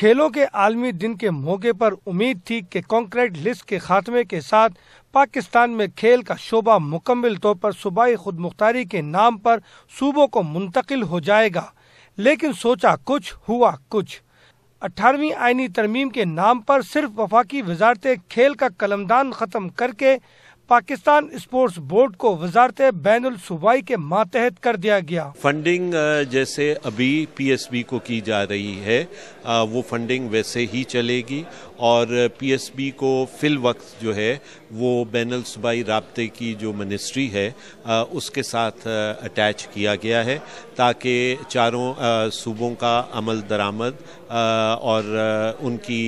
खेलों के आलमी दिन के मौके पर उम्मीद थी कि कॉन्क्रीट लिस्ट के खात्मे के साथ पाकिस्तान में खेल का शोबा मुकम्मल तौर पर सूबाई खुद मुख्तारी के नाम पर सूबों को मुंतकिल हो जाएगा लेकिन सोचा कुछ हुआ कुछ अठारहवीं आइनी तरमीम के नाम पर सिर्फ वफाकी वजारत खेल का कलमदान ख़त्म करके पाकिस्तान स्पोर्ट्स बोर्ड को वजारत बैन सूबाई के मातहत कर दिया गया फंडिंग जैसे अभी पीएसबी को की जा रही है वो फंडिंग वैसे ही चलेगी और पीएसबी को फिल वक्त जो है वो बैन सूबाई रबते की जो मिनिस्ट्री है उसके साथ अटैच किया गया है ताकि चारों सूबों का अमल दरामद और उनकी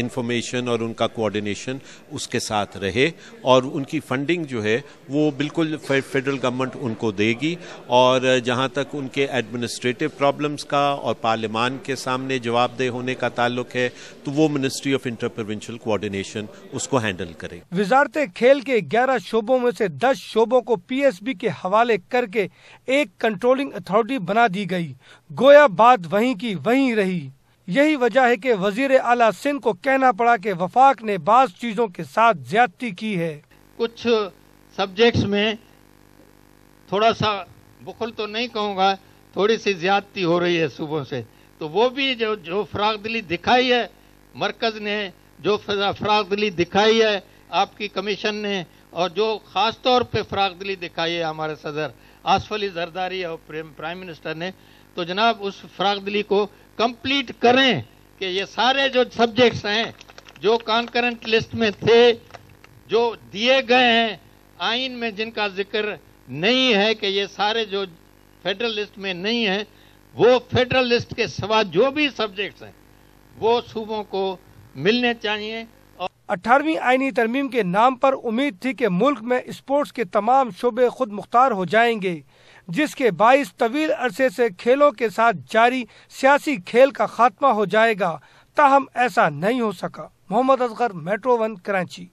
इंफॉर्मेशन और उनका कोऑर्डिनेशन उस उसके साथ रहे और उनकी फंडिंग जो है वो बिल्कुल फेडरल गवर्नमेंट उनको देगी और जहाँ तक उनके एडमिनिस्ट्रेटिव प्रॉब्लम्स का और पार्लियामान के सामने जवाबदेह होने का ताल्लुक है तो वो ministry of inter provincial coordination उसको हैंडल करे वजारत खेल के ग्यारह शोबों में से दस शोबों को पी के हवाले करके एक कंट्रोलिंग अथॉरिटी बना दी गई गोया बात वहीं की वहीं रही यही वजह है कि वजीर अला सिंध को कहना पड़ा कि वफाक ने बाज चीज़ों के साथ ज्यादती की है कुछ सब्जेक्ट्स में थोड़ा सा बुखल तो नहीं कहूँगा थोड़ी सी ज्यादती हो रही है सुबह से तो वो भी जो जो दिली दिखाई है मरकज़ ने जो दिली दिखाई है आपकी कमीशन ने और जो ख़ास तौर पे फ़राग दिली दिखाई है हमारे सदर आसफ अली जरदारी और प्राइम मिनिस्टर ने तो जनाब उस फ़राग दिली को कंप्लीट करें कि ये सारे जो सब्जेक्ट्स हैं जो कॉन्करेंट लिस्ट में थे जो दिए गए हैं आइन में जिनका जिक्र नहीं है कि ये सारे जो फेडरल लिस्ट में नहीं है वो फेडरल लिस्ट के सवा जो भी सब्जेक्ट्स हैं वो सूबों को मिलने चाहिए अठारहवीं आईनी तरमीम के नाम पर उम्मीद थी कि मुल्क में स्पोर्ट्स के तमाम शोबे खुद मुख्तार हो जाएंगे जिसके बाईस तवील अरसे से खेलों के साथ जारी सियासी खेल का खात्मा हो जाएगा ताहम ऐसा नहीं हो सका मोहम्मद असगर मेट्रो वन कराची